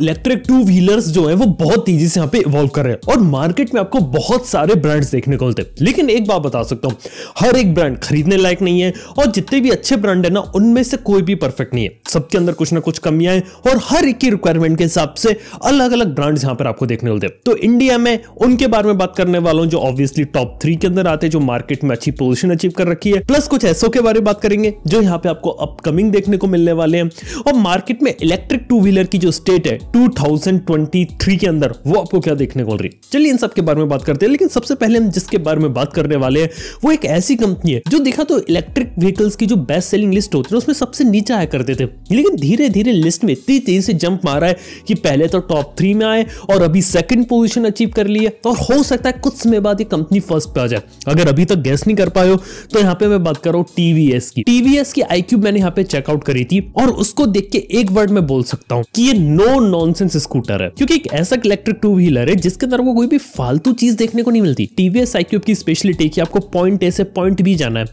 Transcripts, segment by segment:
electric two wheelers जो है वो बहुत तेजी से यहाँ पे इवॉल्व कर रहे हैं और मार्केट में आपको बहुत सारे ब्रांड्स देखने को मिलते हैं लेकिन एक बात बता सकता हूँ हर एक ब्रांड खरीदने लायक नहीं है और जितने भी अच्छे ब्रांड है ना उनमें से कोई भी परफेक्ट नहीं है सबके अंदर कुछ ना कुछ कमियां हैं और हर एक की रिक्वायरमेंट के हिसाब से अलग अलग ब्रांड्स यहाँ पर आपको देखने मिलते हैं तो इंडिया में उनके बारे में बात करने वाला हूँ जो ऑब्वियसली टॉप थ्री के अंदर आते हैं जो मार्केट में अच्छी पोजिशन अचीव कर रखी है प्लस कुछ ऐसो के बारे में बात करेंगे जो यहाँ पे आपको अपकमिंग देखने को मिलने वाले हैं और मार्केट में इलेक्ट्रिक टू व्हीलर की जो स्टेट है 2023 के अंदर वो आपको क्या देखने को मिल रही है चलिए इन सब के बारे में बात करते हैं लेकिन सबसे पहले हम जिसके बारे में बात करने वाले हैं वो एक ऐसी कंपनी है जो देखा तो इलेक्ट्रिक व्हीकल्स की जो बेस्ट सेलिंग लिस्ट होती है उसमें सबसे नीचे आया करते थे लेकिन धीरे धीरे लिस्ट में इतनी तेजी से जंप मारा है कि पहले तो टॉप थ्री में आए और अभी सेकंड पोजिशन अचीव कर ली और हो सकता है कुछ समय बाद ये कंपनी फर्स्ट पे आ जाए अगर अभी तक गैस नहीं कर पाए हो तो यहाँ पे मैं बात कर रहा हूँ टीवीएस की टीवीएस की आई मैंने यहाँ पे चेकआउट करी थी और उसको देख के एक वर्ड में बोल सकता हूँ कि ये नो नॉनसेंस स्कूटर है क्योंकि एक ऐसा इलेक्ट्रिक टू व्हीलर है जिसके अंदर आपको कोई भी फालतू चीज देखने को नहीं मिलती टीवीएस आई की स्पेशलिटी की आपको पॉइंट ए से पॉइंट बी जाना है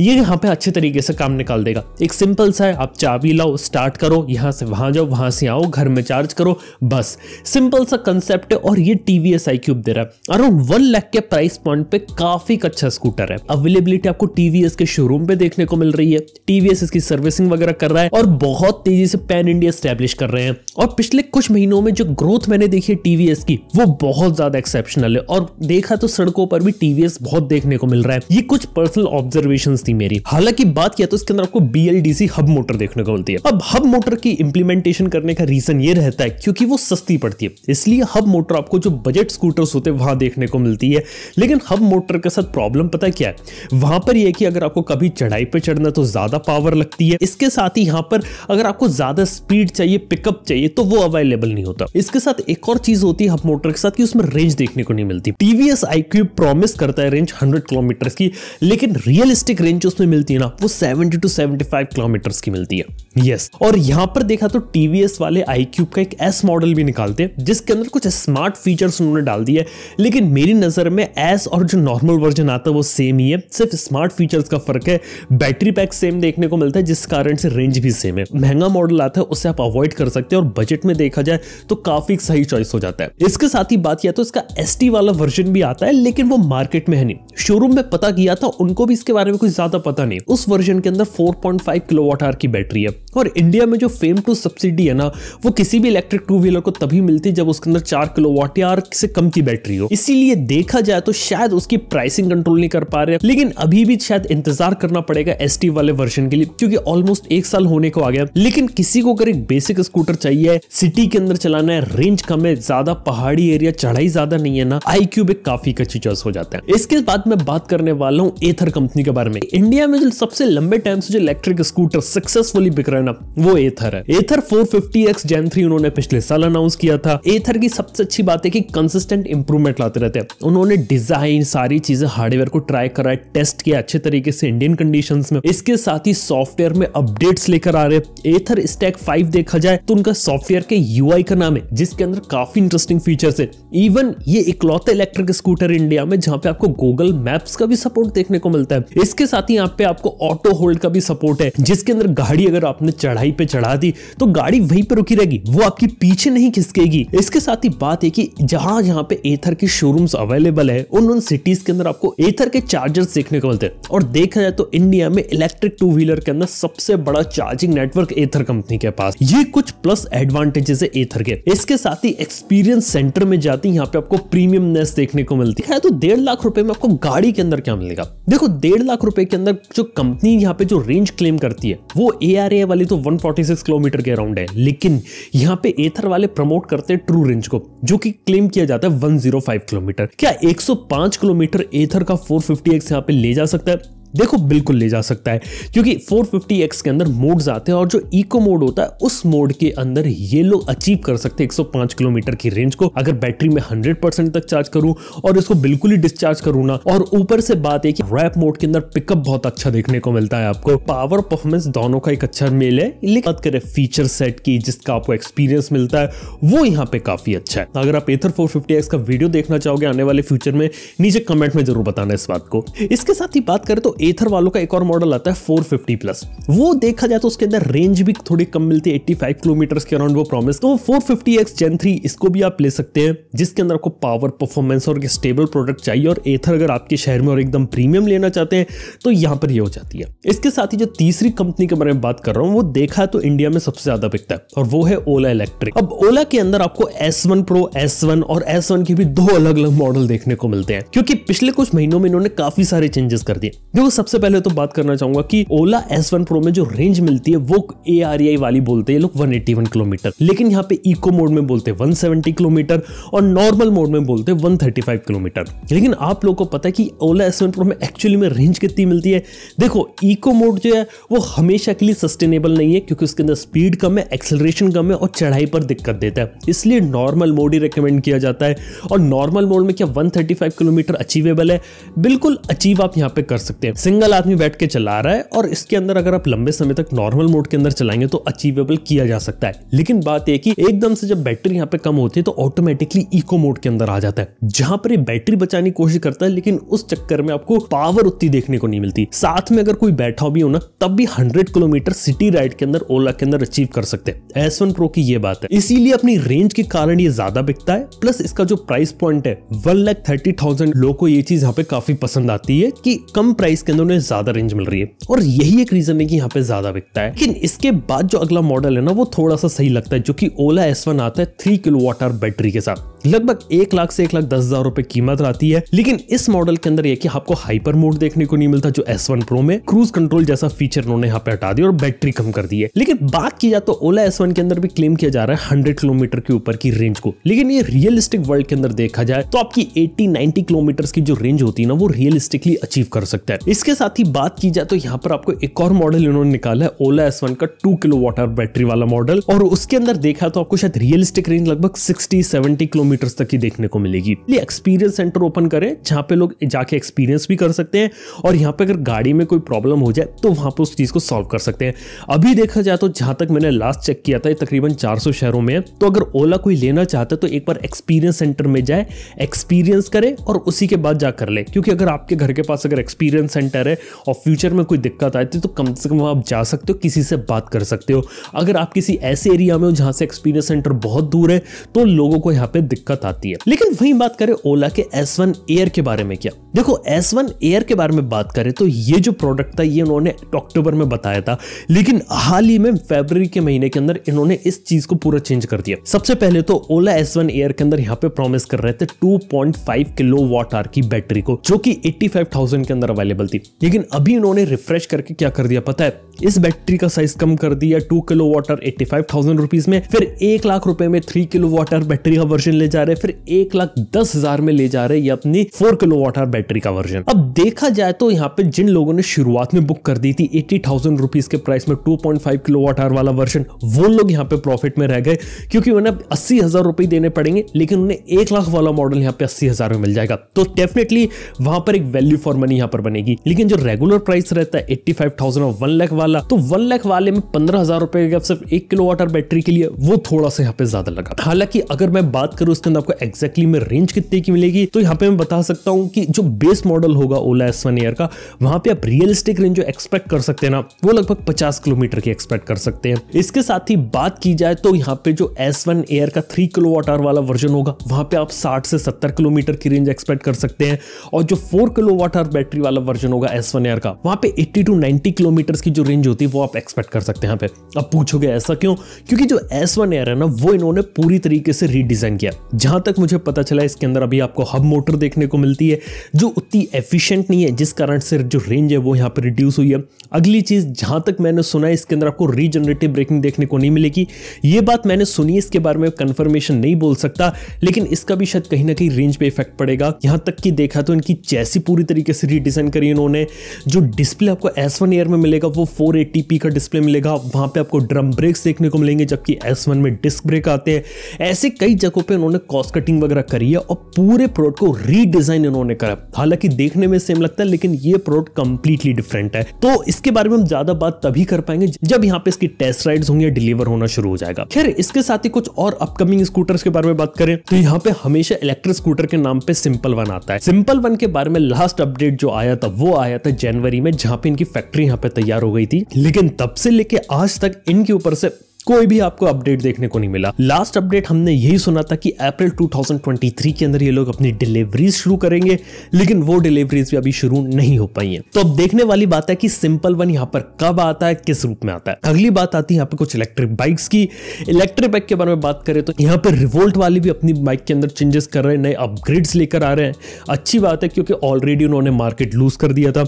ये यहाँ पे अच्छे तरीके से काम निकाल देगा एक सिंपल सा है आप चाबी लाओ स्टार्ट करो यहाँ से वहां जाओ वहां से आओ घर में चार्ज करो बस सिंपल सा कंसेप्ट है और ये टीवीएस आईक्यूब दे रहा है अराउंड वन लाख के प्राइस पॉइंट पे काफी अच्छा स्कूटर है अवेलेबिलिटी आपको टीवीएस के शोरूम पे देखने को मिल रही है टीवीएस इसकी सर्विसिंग वगैरह कर रहा है और बहुत तेजी से पैन इंडिया स्टैब्लिश कर रहे हैं और पिछले कुछ महीनों में जो ग्रोथ मैंने देखी है टीवीएस की वो बहुत ज्यादा एक्सेप्शनल है और देखा तो सड़कों पर भी टीवीएस बहुत देखने को मिल रहा है ये कुछ पर्सनल ऑब्जर्वेशन थी मेरी हालांकि बात किया तो इसके अंदर आपको बीएलडीसी हब मोटर देखने को मिलती है अब हब मोटर की इंप्लीमेंटेशन करने का रीजन ये रहता है क्योंकि वो सस्ती पड़ती है इसलिए हब मोटर आपको जो बजट स्कूटर्स होते हैं वहां देखने को मिलती है लेकिन हब मोटर के साथ प्रॉब्लम पता क्या है वहां पर यह कि अगर आपको कभी चढ़ाई पर चढ़ना तो ज्यादा पावर लगती है इसके साथ ही यहाँ पर अगर आपको ज्यादा स्पीड चाहिए पिकअप चाहिए तो वो अवेलेबल अवेलेबल नहीं होता इसके साथ एक और चीज होती है मोटर के साथ कि उसमें रेंज देखने को नहीं मिलती टीवीएस आईक्यू प्रॉमिस करता है रेंज हंड्रेड किलोमीटर की लेकिन रियलिस्टिक रेंज उसमें मिलती है ना वो seventy to seventy five kilometre की मिलती है यस और यहाँ पर देखा तो टीवीएस वाले आई का एक एस मॉडल भी निकालते हैं जिसके अंदर कुछ स्मार्ट फीचर्स उन्होंने डाल दिए लेकिन मेरी नजर में एस और जो नॉर्मल वर्जन आता है वो सेम ही है सिर्फ स्मार्ट फीचर्स का फर्क है बैटरी पैक सेम देखने को मिलता है जिस कारण से रेंज भी सेम है महंगा मॉडल आता है उसे आप अवॉइड कर सकते हैं और बजट में देखा जाए तो काफी सही चॉइस हो जाता है इसके साथ ही बात किया तो इसका एस वाला वर्जन भी आता है लेकिन वो मार्केट में है नहीं शोरूम में पता किया था उनको भी इसके बारे में कुछ ज्यादा पता नहीं उस वर्जन के अंदर 4.5 किलोवाट आर की बैटरी है और इंडिया में जो फेम टू सब्सिडी है ना वो किसी भी इलेक्ट्रिक टू व्हीलर को तभी मिलती है जब उसके अंदर चार किलोवाट आर से कम की बैटरी हो इसीलिए देखा जाए तो शायद उसकी प्राइसिंग कंट्रोल नहीं कर पा रहे लेकिन अभी भी शायद इंतजार करना पड़ेगा एस वाले वर्जन के लिए क्योंकि ऑलमोस्ट एक साल होने को आ गया लेकिन किसी को अगर एक बेसिक स्कूटर चाहिए सिटी के अंदर चलाना है रेंज कम है ज्यादा पहाड़ी एरिया चढ़ाई ज्यादा नहीं है ना आई क्यूब एक काफी अच्छी चॉइस हो जाता है इसके बाद मैं बात करने वाला हूँ एथर कंपनी के बारे में इंडिया में जो सबसे लंबे टाइम से जो इलेक्ट्रिक स्कूटर सक्सेसफुली बिक रहे ना वो एथर है एथर 450x जेन थ्री उन्होंने पिछले साल अनाउंस किया था एथर की सबसे अच्छी बात है कि कंसिस्टेंट इंप्रूवमेंट लाते रहते हैं उन्होंने डिजाइन सारी चीजें हार्डवेयर को ट्राई करा है टेस्ट किया अच्छे तरीके से इंडियन कंडीशन में इसके साथ ही सॉफ्टवेयर में अपडेट्स लेकर आ रहे एथर स्टैक फाइव देखा जाए तो उनका सॉफ्टवेयर के यू का नाम है जिसके अंदर काफी इंटरेस्टिंग फीचर है इवन ये इकलौते इलेक्ट्रिक स्कूटर इंडिया में जहाँ पे आपको गूगल मैप्स का भी सपोर्ट देखने को मिलता है इसके साथ ही यहाँ पे आपको ऑटो होल्ड का भी सपोर्ट है जिसके अंदर गाड़ी अगर आपने चढ़ाई पे चढ़ा दी तो गाड़ी वहीं पे रुकी रहेगी वो आपकी पीछे नहीं खिसकेगी इसके साथ ही बात है कि जहां जहां पे एथर के शोरूम्स अवेलेबल है उन उन सिटीज के अंदर आपको एथर के चार्जर्स देखने को मिलते हैं और देखा जाए तो इंडिया में इलेक्ट्रिक टू व्हीलर के अंदर सबसे बड़ा चार्जिंग नेटवर्क एथर कंपनी के पास ये कुछ प्लस एडवांटेजेस है एथर के इसके साथ ही एक्सपीरियंस सेंटर में जाती यहाँ पे आपको प्रीमियमनेस देखने को मिलती है तो डेढ़ लाख रुपए में आपको गाड़ी के अंदर क्या मिलेगा देखो डेढ़ लाख रुपए के अंदर जो कंपनी यहाँ पे जो रेंज क्लेम करती है वो ए आर ए वाली तो 146 किलोमीटर के अराउंड है लेकिन यहाँ पे एथर वाले प्रमोट करते हैं ट्रू रेंज को जो कि क्लेम किया जाता है 105 किलोमीटर क्या 105 किलोमीटर एथर का 450x यहाँ पे ले जा सकता है देखो बिल्कुल ले जा सकता है क्योंकि 450x के अंदर मोड्स आते हैं और जो इको मोड होता है उस मोड के अंदर ये लोग अचीव कर सकते हैं 105 किलोमीटर की रेंज को अगर बैटरी में 100 परसेंट तक चार्ज करूं और इसको बिल्कुल ही डिस्चार्ज करूं ना और ऊपर से बात है कि रैप मोड के अंदर पिकअप बहुत अच्छा देखने को मिलता है आपको पावर परफॉर्मेंस दोनों का एक अच्छा मेल है लेकिन बात करें फीचर सेट की जिसका आपको एक्सपीरियंस मिलता है वो यहाँ पे काफी अच्छा है अगर आप एथर फोर का वीडियो देखना चाहोगे आने वाले फ्यूचर में नीचे कमेंट में जरूर बताना इस बात को इसके साथ ही बात करें तो एथर वालों का एक और मॉडल आता है 450 प्लस वो देखा जाए तो उसके अंदर रेंज भी थोड़ी कम मिलती है 85 किलोमीटर के अराउंड वो प्रॉमिस तो 450x जेन थ्री इसको भी आप ले सकते हैं जिसके अंदर आपको पावर परफॉर्मेंस और स्टेबल प्रोडक्ट चाहिए और एथर अगर आपके शहर में और एकदम प्रीमियम लेना चाहते हैं तो यहां पर ये हो जाती है इसके साथ ही जो तीसरी कंपनी के बारे में बात कर रहा हूं वो देखा है तो इंडिया में सबसे ज्यादा बिकता है और वो है ओला इलेक्ट्रिक अब ओला के अंदर आपको S one pro S one और एस वन के भी दो अलग अलग मॉडल देखने को मिलते हैं क्योंकि पिछले कुछ महीनों में इन्होंने काफी सारे चेंजेस कर दिए जो चलो सबसे पहले तो बात करना चाहूंगा कि ओला एस वन प्रो में जो रेंज मिलती है वो ए आर आई वाली बोलते हैं लोग 181 किलोमीटर लेकिन यहाँ पे इको मोड में बोलते हैं 170 किलोमीटर और नॉर्मल मोड में बोलते हैं 135 किलोमीटर लेकिन आप लोग को पता है कि ओला एस वन प्रो में एक्चुअली में रेंज कितनी मिलती है देखो इको मोड जो है वो हमेशा के लिए सस्टेनेबल नहीं है क्योंकि उसके अंदर स्पीड कम है एक्सेलरेशन कम है और चढ़ाई पर दिक्कत देता है इसलिए नॉर्मल मोड ही रिकमेंड किया जाता है और नॉर्मल मोड में क्या 135 किलोमीटर अचीवेबल है बिल्कुल अचीव आप यहाँ पे कर सकते हैं सिंगल आदमी बैठ के चला रहा है और इसके अंदर अगर आप लंबे समय तक नॉर्मल मोड के अंदर चलाएंगे तो अचीवेबल किया जा सकता है लेकिन बात यह की एकदम से जब बैटरी यहाँ पे कम होती है तो ऑटोमेटिकली इको मोड के अंदर आ जाता है जहां पर बैटरी बचाने की कोशिश करता है लेकिन उस चक्कर में आपको पावर उतनी देखने को नहीं मिलती साथ में अगर कोई बैठा भी हो ना तब भी हंड्रेड किलोमीटर सिटी राइड के अंदर ओला के अंदर अचीव कर सकते हैं एस वन प्रो की ये बात है इसीलिए अपनी रेंज के कारण ये ज्यादा बिकता है प्लस इसका जो प्राइस पॉइंट है वन लाख थर्टी थाउजेंड लोग को ये चीज यहाँ पे काफी पसंद आती है कि कम प्राइस इसके अंदर उन्हें ज़्यादा रेंज मिल रही है और यही एक रीज़न है कि यहाँ पे ज़्यादा बिकता है लेकिन इसके बाद जो अगला मॉडल है ना वो थोड़ा सा सही लगता है जो कि ओला एस आता है थ्री किलो वाटर बैटरी के साथ लगभग एक लाख से एक लाख दस हजार रुपए कीमत आती है लेकिन इस मॉडल के अंदर यह कि आपको हाइपर मोड देखने को नहीं मिलता जो S1 Pro में क्रूज कंट्रोल जैसा फीचर उन्होंने यहाँ पे हटा दिया और बैटरी कम कर दी है लेकिन बात की जाए तो ओला S1 के अंदर भी क्लेम किया जा रहा है हंड्रेड किलोमीटर के ऊपर की रेंज को लेकिन ये रियलिस्टिक वर्ल्ड के अंदर देखा जाए तो आपकी एट्टी नाइनटी किलोमीटर की जो रेंज होती है ना वो रियलिस्टिकली अचीव कर सकता है इसके साथ ही बात की जाए तो यहाँ पर आपको एक और मॉडल इन्होंने निकाला है ओला एस वन का टू किलो वाट बैटरी वाला मॉडल और उसके अंदर देखा तो आपको शायद रियलिस्टिक रेंज लगभग 60-70 किलोमीटर तक ही देखने को मिलेगी एक्सपीरियंस सेंटर ओपन करें जहाँ पे लोग जाके एक्सपीरियंस भी कर सकते हैं और यहाँ पे अगर गाड़ी में कोई प्रॉब्लम हो जाए तो वहाँ पर उस चीज़ को सॉल्व कर सकते हैं अभी देखा जाए तो जहाँ तक मैंने लास्ट चेक किया था तकरीबन चार शहरों में तो अगर ओला कोई लेना चाहता है तो एक बार एक्सपीरियंस सेंटर में जाए एक्सपीरियंस करे और उसी के बाद जा कर ले क्योंकि अगर आपके घर के पास अगर एक्सपीरियंस सेंटर सेंटर है और फ्यूचर में कोई दिक्कत आती है तो कम से कम आप जा सकते हो किसी से बात कर सकते हो अगर आप किसी ऐसे एरिया में हो जहाँ से एक्सपीरियंस सेंटर बहुत दूर है तो लोगों को यहाँ पे दिक्कत आती है लेकिन वही बात करें ओला के एस वन एयर के बारे में क्या देखो S1 एयर के बारे में बात करें तो ये जो प्रोडक्ट था ये इन्होंने अक्टूबर में बताया था लेकिन हाल ही में फेबर के महीने के अंदर इन्होंने इस चीज को पूरा चेंज कर दिया सबसे पहले तो ओला S1 एयर के अंदर यहाँ पे प्रॉमिस कर रहे थे 2.5 किलो वॉट आर की बैटरी को जो कि 85,000 के अंदर अवेलेबल थी लेकिन अभी इन्होंने रिफ्रेश करके क्या कर दिया पता है इस बैटरी का साइज कम कर दिया two kilo watt hour eighty five thousand rupees में फिर एक लाख रुपए में थ्री किलो वाटर बैटरी का वर्जन ले जा रहे फिर एक लाख दस हजार में ले जा रहे ये अपनी फोर किलो वाटर बैटरी का वर्जन अब देखा जाए तो यहाँ पे जिन लोगों ने शुरुआत में बुक कर दी थी एट्टी थाउजेंड रुपीज के प्राइस में two point five kilowatt hour वाला वर्जन वो लोग यहाँ पे प्रॉफिट में रह गए क्योंकि उन्हें अस्सी हजार रुपए देने पड़ेंगे लेकिन उन्हें एक लाख वाला मॉडल यहाँ पे अस्सी हजार में मिल जाएगा तो डेफिनेटली वहां पर एक वैल्यू फॉर मनी यहाँ पर बनेगी लेकिन जो रेगुलर प्राइस रहता है एट्टी फाइव थाउजेंड और वन लाख वाला तो वन लाख वाले में पंद्रह हजार रुपए का सिर्फ एक किलो आर बैटरी के लिए वो थोड़ा सा यहाँ पे ज्यादा लगा हालांकि अगर मैं बात करूं उसके अंदर आपको एक्जैक्टली में रेंज कितने की मिलेगी तो यहाँ पे मैं बता सकता हूँ कि जो बेस मॉडल होगा ओला एस वन एयर का वहां पे आप रियलिस्टिक रेंज जो एक्सपेक्ट कर सकते हैं ना वो लगभग 50 किलोमीटर की एक्सपेक्ट कर सकते हैं इसके साथ ही बात की जाए तो यहाँ पे जो एस वन एयर का थ्री किलो वाट आवर वाला वर्जन होगा वहां पे आप साठ से सत्तर किलोमीटर की रेंज एक्सपेक्ट कर सकते हैं और जो four kilowatt hour battery वाला वर्जन होगा एस वन एयर का वहां पे एट्टी टू नाइनटी किलोमीटर की जो रेंज होती है वो आप एक्सपेक्ट कर सकते हैं यहाँ पे अब पूछोगे ऐसा क्यों क्योंकि जो एस वन एयर है ना वो इन्होंने पूरी तरीके से रीडिजाइन किया जहां तक मुझे पता चला इसके अंदर अभी आपको हब मोटर देखने को मिलती है जो उतनी एफिशिएंट नहीं है जिस कारण से जो रेंज है वो यहाँ पर रिड्यूस हुई है अगली चीज़ जहाँ तक मैंने सुना है इसके अंदर आपको रीजनरेटिव ब्रेकिंग देखने को नहीं मिलेगी ये बात मैंने सुनी इसके बारे में कन्फर्मेशन नहीं बोल सकता लेकिन इसका भी शायद कहीं ना कहीं रेंज पर इफेक्ट पड़ेगा यहाँ तक कि देखा तो इनकी जैसी पूरी तरीके से रीडिज़ाइन करी इन्होंने जो डिस्प्ले आपको एस वन में मिलेगा वो फोर का डिस्प्ले मिलेगा वहाँ पर आपको ड्रम ब्रेक्स देखने को मिलेंगे जबकि एस में डिस्क ब्रेक आते हैं ऐसे कई जगहों पर उन्होंने कॉस्ट कटिंग वगैरह करी है और पूरे प्रोडक्ट को रीडिज़ाइन इन्होंने करा हालांकि देखने में सेम लगता है लेकिन ये प्रोडक्ट कंप्लीटली डिफरेंट है तो इसके बारे में हम ज्यादा बात तभी कर पाएंगे जब यहाँ पे इसकी टेस्ट राइड होंगे डिलीवर होना शुरू हो जाएगा खैर इसके साथ ही कुछ और अपकमिंग स्कूटर्स के बारे में बात करें तो यहाँ पे हमेशा इलेक्ट्रिक स्कूटर के नाम पे सिंपल वन आता है सिंपल वन के बारे में लास्ट अपडेट जो आया था वो आया था जनवरी में जहाँ पे इनकी फैक्ट्री यहाँ पे तैयार हो गई थी लेकिन तब से लेके आज तक इनके ऊपर से कोई भी आपको अपडेट देखने को नहीं मिला लास्ट अपडेट हमने यही सुना था कि अप्रैल 2023 के अंदर ये लोग अपनी डिलीवरीज शुरू करेंगे लेकिन वो डिलीवरीज भी अभी शुरू नहीं हो पाई है तो अब देखने वाली बात है कि सिंपल वन यहाँ पर कब आता है किस रूप में आता है अगली बात आती है यहाँ पर कुछ इलेक्ट्रिक बाइक्स की इलेक्ट्रिक बाइक के बारे में बात करें तो यहाँ पर रिवोल्ट वाली भी अपनी बाइक के अंदर चेंजेस कर रहे हैं नए अपग्रेड्स लेकर आ रहे हैं अच्छी बात है क्योंकि ऑलरेडी उन्होंने मार्केट लूज कर दिया था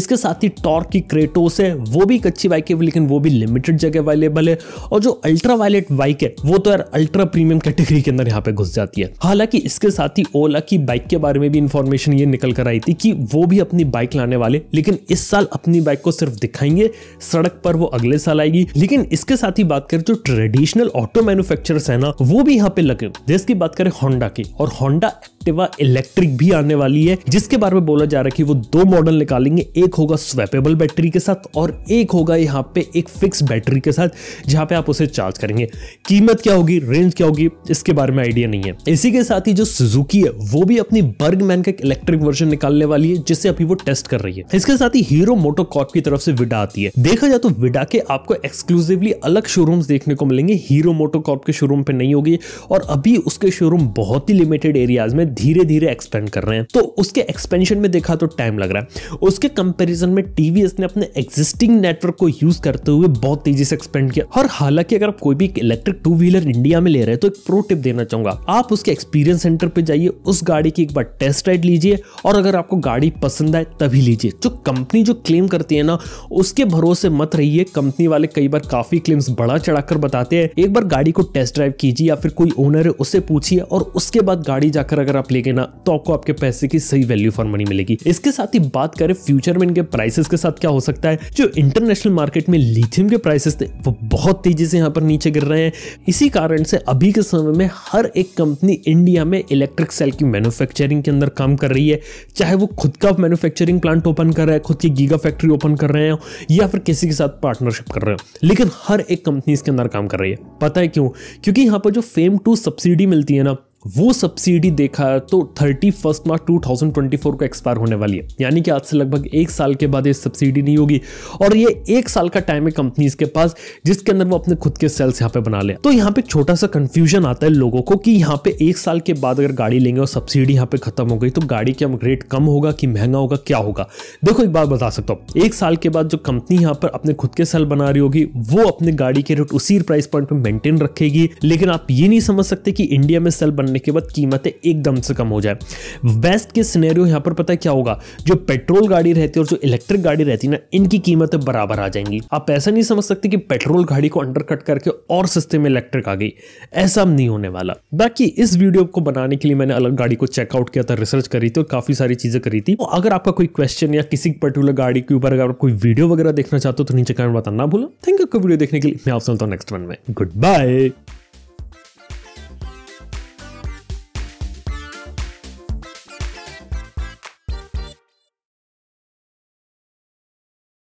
इसके साथ ही टॉर्क की क्रेटोस है वो भी एक अच्छी बाइक है लेकिन वो भी लिमिटेड जगह अवेलेबल है और जो अल्ट्रा वायलेट बाइक है वो तो यार अल्ट्रा प्रीमियम कैटेगरी के अंदर यहाँ पे घुस जाती है हालांकि इसके साथ ही ओला की बाइक के बारे में भी इन्फॉर्मेशन ये निकल कर आई थी कि वो भी अपनी बाइक लाने वाले लेकिन इस साल अपनी बाइक को सिर्फ दिखाएंगे सड़क पर वो अगले साल आएगी लेकिन इसके साथ ही बात करें जो ट्रेडिशनल ऑटो मैन्युफैक्चरर्स है ना वो भी यहाँ पे लगे जैसे की बात करें होंडा की और होंडा एक्टिवा इलेक्ट्रिक भी आने वाली है जिसके बारे में बोला जा रहा है कि वो दो मॉडल निकालेंगे एक होगा स्वेपेबल बैटरी के साथ और एक होगा यहाँ पे एक फिक्स बैटरी के साथ जहाँ पे आप उसे चार्ज करेंगे कीमत क्या होगी रेंज क्या होगी इसके बारे में आइडिया नहीं है इसी के साथ ही जो सुजुकी है वो भी अपनी बर्ग मैन का इलेक्ट्रिक वर्जन निकालने वाली है जिसे अभी वो टेस्ट कर रही है इसके साथ ही हीरो मोटोकॉप की तरफ से विडा आती है देखा जाए तो विडा के आपको एक्सक्लूसिवली अलग शोरूम देखने को मिलेंगे हीरो मोटोकॉप के शोरूम पे नहीं होगी और अभी उसके शोरूम बहुत ही लिमिटेड एरियाज में धीरे धीरे एक्सपेंड कर रहे हैं तो उसके एक्सपेंशन में देखा तो टाइम लग रहा है उसके कंपेरिजन में टीवीएस ने अपने एग्जिस्टिंग नेटवर्क को यूज करते हुए बहुत तेजी से एक्सपेंड किया और हाल हालांकि अगर आप कोई भी इलेक्ट्रिक टू व्हीलर इंडिया में ले रहे हैं तो एक प्रो टिप देना चाहूंगा आप उसके एक्सपीरियंस सेंटर पर जाइए उस गाड़ी की एक बार टेस्ट राइड लीजिए और अगर आपको गाड़ी पसंद आए तभी लीजिए जो कंपनी जो क्लेम करती है ना उसके भरोसे मत रहिए कंपनी वाले कई बार काफी क्लेम्स बड़ा चढ़ाकर बताते हैं एक बार गाड़ी को टेस्ट ड्राइव कीजिए या फिर कोई ओनर है उसे पूछिए और उसके बाद गाड़ी जाकर अगर आप लेंगे ना तो आपको आपके पैसे की सही वैल्यू फॉर मनी मिलेगी इसके साथ ही बात करें फ्यूचर में इनके प्राइसेस के साथ क्या हो सकता है जो इंटरनेशनल मार्केट में लिथियम के प्राइसेस थे वो बहुत तेजी चार्जेस यहाँ पर नीचे गिर रहे हैं इसी कारण से अभी के समय में हर एक कंपनी इंडिया में इलेक्ट्रिक सेल की मैन्युफैक्चरिंग के अंदर काम कर रही है चाहे वो खुद का मैन्युफैक्चरिंग प्लांट ओपन कर रहा है खुद की गीगा फैक्ट्री ओपन कर रहे हैं या फिर किसी के साथ पार्टनरशिप कर रहे हैं लेकिन हर एक कंपनी इसके अंदर काम कर रही है पता है क्यों क्योंकि यहाँ पर जो फेम टू सब्सिडी मिलती है ना वो सब्सिडी देखा तो thirty first March two thousand twenty four को एक्सपायर होने वाली है यानी कि आज से लगभग एक साल के बाद ये सब्सिडी नहीं होगी और ये एक साल का टाइम है कंपनीज के पास जिसके अंदर वो अपने खुद के सेल्स यहाँ पे बना ले तो यहाँ पे एक छोटा सा कंफ्यूजन आता है लोगों को कि यहाँ पे एक साल के बाद अगर गाड़ी लेंगे और सब्सिडी यहाँ पे खत्म हो गई तो गाड़ी का रेट कम होगा कि महंगा होगा क्या होगा देखो एक बात बता सकता हूँ एक साल के बाद जो कंपनी यहाँ पर अपने खुद के सेल बना रही होगी वो अपने गाड़ी के रेट उसी प्राइस पॉइंट पर मेंटेन रखेगी लेकिन आप ये नहीं समझ सकते कि इंडिया में सेल बनने करने के बाद कीमतें एकदम से कम हो जाए बेस्ट के सिनेरियो यहाँ पर पता है क्या होगा जो पेट्रोल गाड़ी रहती है और जो इलेक्ट्रिक गाड़ी रहती है ना इनकी कीमतें बराबर आ जाएंगी आप ऐसा नहीं समझ सकते कि पेट्रोल गाड़ी को अंडरकट करके और सस्ते में इलेक्ट्रिक आ गई ऐसा नहीं होने वाला बाकी इस वीडियो को बनाने के लिए मैंने अलग गाड़ी को चेकआउट किया था रिसर्च करी थी और काफी सारी चीजें करी थी तो अगर आपका कोई क्वेश्चन या किसी पर्टिकुलर गाड़ी के ऊपर अगर आप कोई वीडियो वगैरह देखना चाहते हो तो नीचे कमेंट बताना भूलो थैंक यू वीडियो देखने के लिए मैं आप सुनता हूँ नेक्स्ट वन में गुड बाय